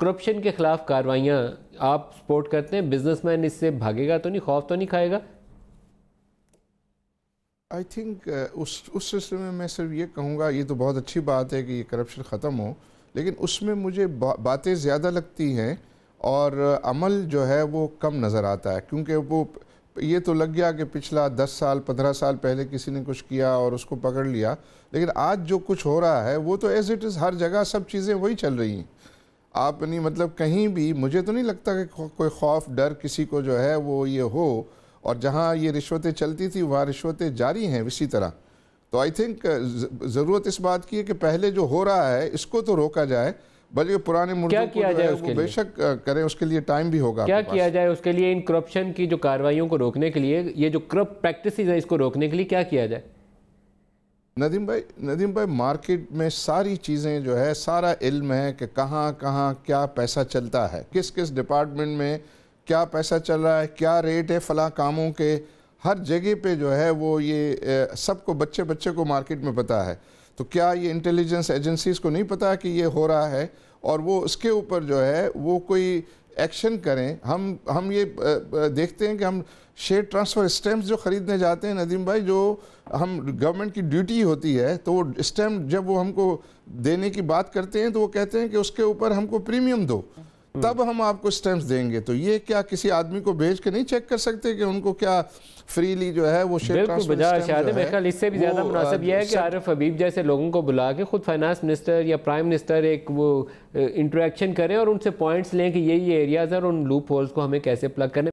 corruption کے خلاف کاروائیاں آپ سپورٹ کرتے ہیں بزنس مین اس سے بھاگے گا تو نہیں خوف تو نہیں کھائے گا آئی تھنک uh, اس اس سلسلے میں میں صرف یہ کہوں گا یہ تو بہت اچھی بات ہے کہ یہ کرپشن ختم ہو لیکن اس میں مجھے باتیں زیادہ لگتی ہیں اور عمل جو ہے وہ کم نظر آتا ہے کیونکہ وہ یہ تو لگ گیا کہ پچھلا دس سال پندرہ سال پہلے کسی نے کچھ کیا اور اس کو پکڑ لیا لیکن آج جو کچھ ہو رہا ہے وہ تو ایز اٹ از ہر جگہ سب چیزیں وہی چل رہی ہیں آپ نہیں مطلب کہیں بھی مجھے تو نہیں لگتا کہ کوئی خوف ڈر کسی کو جو ہے وہ یہ ہو اور جہاں یہ رشوتیں چلتی تھی وہاں رشوتیں جاری ہیں اسی طرح تو آئی تھنک ضرورت اس بات کی ہے کہ پہلے جو ہو رہا ہے اس کو تو روکا جائے بلکہ پرانے کو جو ہے کو بے شک کریں اس کے لیے ٹائم بھی ہوگا کیا کیا جائے اس کے لیے ان کرپشن کی جو کاروائیوں کو روکنے کے لیے یہ جو کرپ پریکٹسز ہیں اس کو روکنے کے لیے کیا کیا جائے ندیم بھائی ندیم بھائی مارکیٹ میں ساری چیزیں جو ہے سارا علم ہے کہ کہاں کہاں کیا پیسہ چلتا ہے کس کس ڈپارٹمنٹ میں کیا پیسہ چل رہا ہے کیا ریٹ ہے فلاں کاموں کے ہر جگہ پہ جو ہے وہ یہ سب کو بچے بچے کو مارکیٹ میں پتہ ہے تو کیا یہ انٹیلیجنس ایجنسیز کو نہیں پتہ کہ یہ ہو رہا ہے اور وہ اس کے اوپر جو ہے وہ کوئی ایکشن کریں ہم ہم یہ دیکھتے ہیں کہ ہم شیئر ٹرانسفر اسٹیمپس جو خریدنے جاتے ہیں ندیم بھائی جو ہم گورنمنٹ کی ڈیوٹی ہوتی ہے تو وہ اسٹیمپ جب وہ ہم کو دینے کی بات کرتے ہیں تو وہ کہتے ہیں کہ اس کے اوپر ہم کو پریمیم دو تب ہم آپ کو سٹیمز دیں گے تو یہ کیا کسی آدمی کو بھیج کے نہیں چیک کر سکتے کہ ان کو کیا فریلی جو ہے وہ شیئر شاید اس سے بھی زیادہ مناسب یہ ہے کہ عارف حبیب جیسے لوگوں کو بلا کے خود فائنانس منسٹر یا پرائم منسٹر ایک وہ انٹریکشن کریں اور ان سے پوائنٹس لیں کہ یہ یہ ایریاز اور ان لوپ ہولز کو ہمیں کیسے پلک کریں